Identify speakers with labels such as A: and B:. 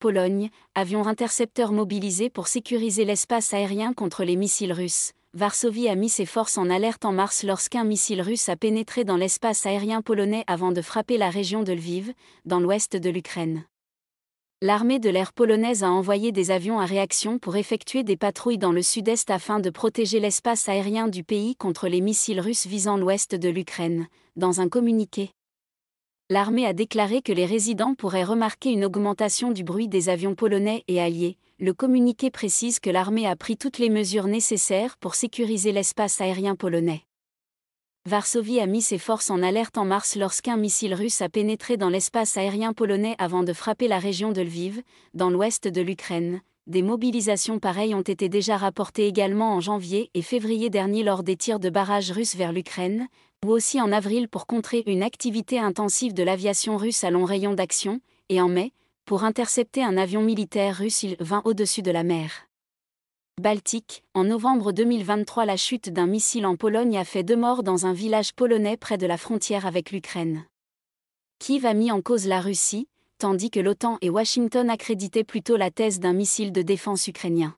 A: Pologne, avions intercepteurs mobilisés pour sécuriser l'espace aérien contre les missiles russes. Varsovie a mis ses forces en alerte en mars lorsqu'un missile russe a pénétré dans l'espace aérien polonais avant de frapper la région de Lviv, dans l'ouest de l'Ukraine. L'armée de l'air polonaise a envoyé des avions à réaction pour effectuer des patrouilles dans le sud-est afin de protéger l'espace aérien du pays contre les missiles russes visant l'ouest de l'Ukraine, dans un communiqué l'armée a déclaré que les résidents pourraient remarquer une augmentation du bruit des avions polonais et alliés. Le communiqué précise que l'armée a pris toutes les mesures nécessaires pour sécuriser l'espace aérien polonais. Varsovie a mis ses forces en alerte en mars lorsqu'un missile russe a pénétré dans l'espace aérien polonais avant de frapper la région de Lviv, dans l'ouest de l'Ukraine, des mobilisations pareilles ont été déjà rapportées également en janvier et février dernier lors des tirs de barrages russes vers l'Ukraine, ou aussi en avril pour contrer une activité intensive de l'aviation russe à long rayon d'action, et en mai, pour intercepter un avion militaire russe il vint au-dessus de la mer. Baltique, en novembre 2023 la chute d'un missile en Pologne a fait deux morts dans un village polonais près de la frontière avec l'Ukraine. Kiev a mis en cause la Russie, tandis que l'OTAN et Washington accréditaient plutôt la thèse d'un missile de défense ukrainien.